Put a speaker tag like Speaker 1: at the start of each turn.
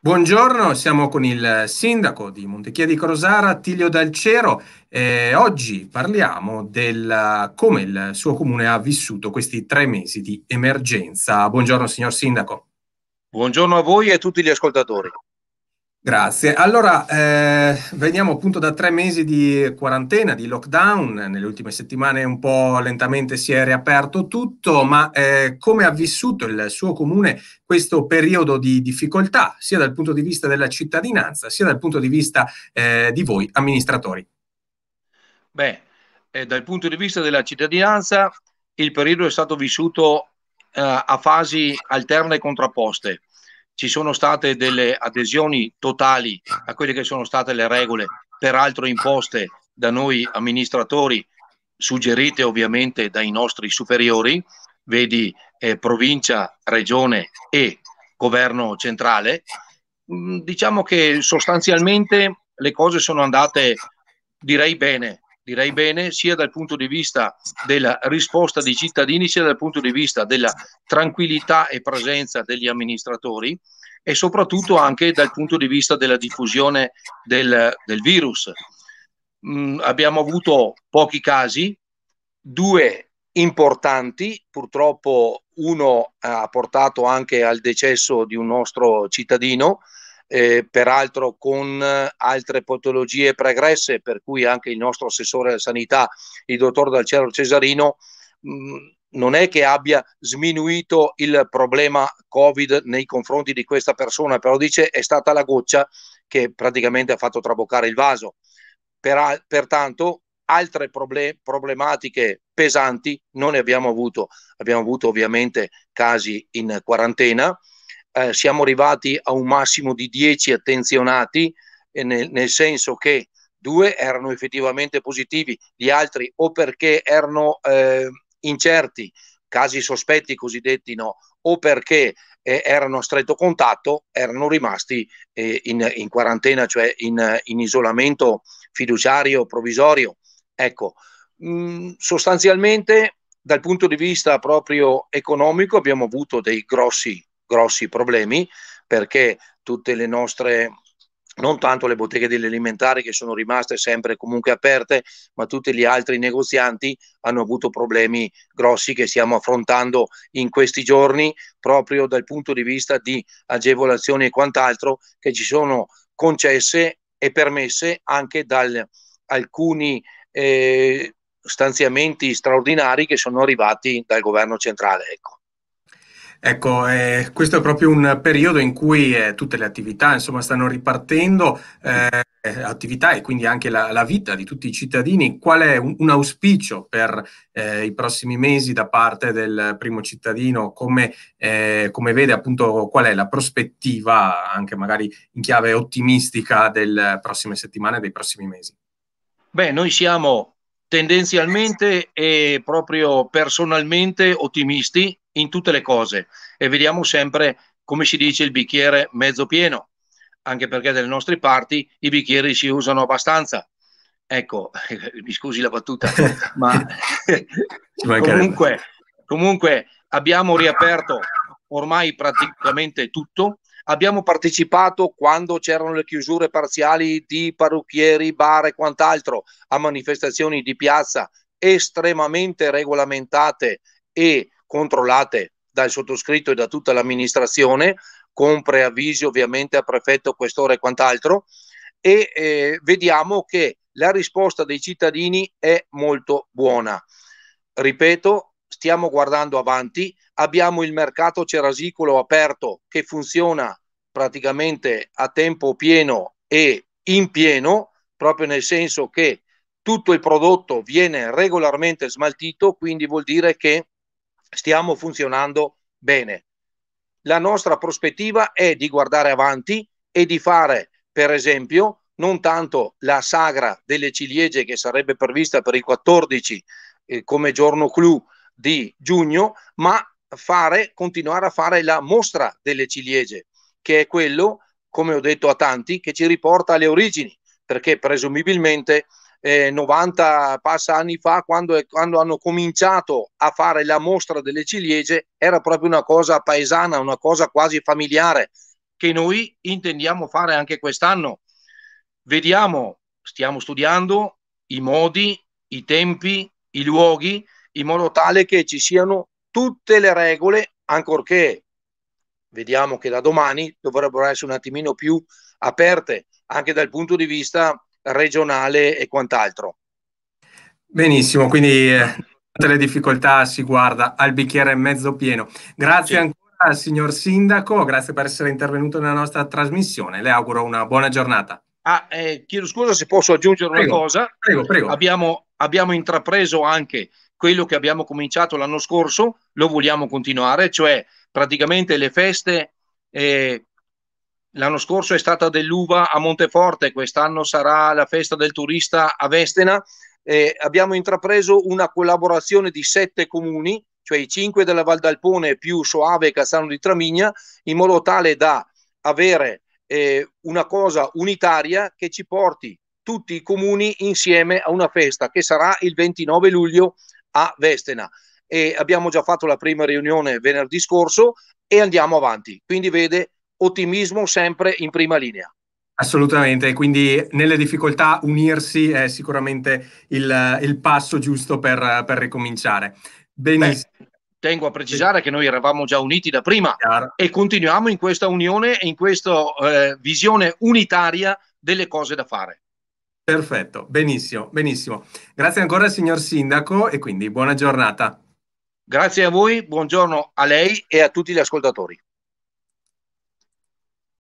Speaker 1: Buongiorno, siamo con il sindaco di Montechia di Crosara, Attilio Dalcero. Eh, oggi parliamo del come il suo comune ha vissuto questi tre mesi di emergenza. Buongiorno signor sindaco. Buongiorno a voi e a tutti gli ascoltatori. Grazie. Allora, eh, veniamo appunto da tre mesi di quarantena, di lockdown. Nelle ultime settimane un po' lentamente si è riaperto tutto, ma eh, come ha vissuto il suo comune questo periodo di difficoltà, sia dal punto di vista della cittadinanza, sia dal punto di vista eh, di voi amministratori?
Speaker 2: Beh, eh, dal punto di vista della cittadinanza, il periodo è stato vissuto eh, a fasi alterne e contrapposte ci sono state delle adesioni totali a quelle che sono state le regole, peraltro imposte da noi amministratori, suggerite ovviamente dai nostri superiori, vedi eh, provincia, regione e governo centrale. Mm, diciamo che sostanzialmente le cose sono andate, direi bene, direi bene, sia dal punto di vista della risposta dei cittadini, sia dal punto di vista della tranquillità e presenza degli amministratori e soprattutto anche dal punto di vista della diffusione del, del virus. Mm, abbiamo avuto pochi casi, due importanti, purtroppo uno ha portato anche al decesso di un nostro cittadino, eh, peraltro con altre patologie pregresse, per cui anche il nostro assessore alla sanità, il dottor Dalcero Cesarino, mh, mm, non è che abbia sminuito il problema Covid nei confronti di questa persona, però dice è stata la goccia che praticamente ha fatto traboccare il vaso. Per, pertanto altre problem- problematiche pesanti non ne abbiamo avuto. Abbiamo avuto ovviamente casi in quarantena, eh, siamo arrivati a un massimo di 10 attenzionati, eh, nel, nel, senso che due erano effettivamente positivi, gli altri o perché erano... Eh, incerti, casi sospetti cosiddetti no, o perché eh, erano a stretto contatto, erano rimasti eh, in, in, quarantena, cioè in, in, isolamento fiduciario provvisorio. Ecco, mh, mm, sostanzialmente dal punto di vista proprio economico abbiamo avuto dei grossi, grossi problemi perché tutte le nostre non tanto le botteghe dell'alimentare che sono rimaste sempre comunque aperte, ma tutti gli altri negozianti hanno avuto problemi grossi che stiamo affrontando in questi giorni proprio dal punto di vista di agevolazioni e quant'altro che ci sono concesse e permesse anche da alcuni eh, stanziamenti straordinari che sono arrivati dal governo
Speaker 1: centrale. Ecco. Ecco, eh, questo è proprio un periodo in cui eh, tutte le attività insomma, stanno ripartendo, eh, attività e quindi anche la, la, vita di tutti i cittadini. Qual è un, un auspicio per eh, i prossimi mesi da parte del primo cittadino? Come, eh, come, vede appunto qual è la prospettiva, anche magari in chiave ottimistica, delle prossime settimane dei prossimi mesi? Beh,
Speaker 2: noi siamo tendenzialmente e proprio personalmente ottimisti in tutte le cose e vediamo sempre, come si dice, il bicchiere mezzo pieno, anche perché dalle nostre parti i bicchieri si usano abbastanza. Ecco, mi scusi la battuta, ma comunque, comunque abbiamo riaperto ormai praticamente tutto. Abbiamo partecipato quando c'erano le chiusure parziali di parrucchieri, bar e quant'altro a manifestazioni di piazza estremamente regolamentate e controllate dal sottoscritto e da tutta l'amministrazione, con preavviso ovviamente a prefetto, questore e quant'altro, e eh, vediamo che la risposta dei cittadini è molto buona. Ripeto, stiamo guardando avanti, abbiamo il mercato cerasicolo aperto che funziona praticamente a tempo pieno e in pieno, proprio nel senso che tutto il prodotto viene regolarmente smaltito, quindi vuol dire che stiamo funzionando bene. La nostra prospettiva è di guardare avanti e di fare, per esempio, non tanto la sagra delle ciliegie che sarebbe prevista per il 14 eh, come giorno clou di giugno, ma fare, continuare a fare la mostra delle ciliegie, che è quello, come ho detto a tanti, che ci riporta alle origini, perché presumibilmente eh, 90 passa anni fa, quando, quando, hanno cominciato a fare la mostra delle ciliegie, era proprio una cosa paesana, una cosa quasi familiare, che noi intendiamo fare anche quest'anno. Vediamo, stiamo studiando i modi, i tempi, i luoghi, in modo tale che ci siano tutte le regole, ancorché vediamo che da domani dovrebbero essere un attimino più aperte anche dal punto di vista regionale e quant'altro.
Speaker 1: Benissimo, quindi eh, le difficoltà si guarda al bicchiere mezzo pieno. Grazie sì. ancora signor Sindaco, grazie per essere intervenuto nella nostra trasmissione. Le auguro una buona giornata.
Speaker 2: Ah, eh, chiedo scusa se posso aggiungere prego, una cosa. Prego, prego. Abbiamo, abbiamo intrapreso anche quello che abbiamo cominciato l'anno scorso, lo vogliamo continuare, cioè praticamente le feste eh, L'anno scorso è stata dell'uva a Monteforte, quest'anno sarà la festa del turista a Vestena. Eh, abbiamo intrapreso una collaborazione di sette comuni, cioè i cinque della Val d'Alpone più Soave e Cassano di Tramigna, in modo tale da avere eh, una cosa unitaria che ci porti tutti i comuni insieme a una festa che sarà il 29 luglio a Vestena. E abbiamo già fatto la prima riunione venerdì scorso e andiamo avanti. Quindi vede ottimismo sempre in prima linea.
Speaker 1: Assolutamente, quindi nelle difficoltà unirsi è sicuramente il, il passo giusto per, per ricominciare. Benissimo. Beh, tengo a precisare che noi eravamo già uniti da prima Chiaro.
Speaker 2: e continuiamo in questa
Speaker 1: unione e in questa eh, visione unitaria delle cose da fare. Perfetto, benissimo, benissimo. Grazie ancora signor Sindaco e quindi buona giornata. Grazie a voi, buongiorno a lei e a tutti gli ascoltatori.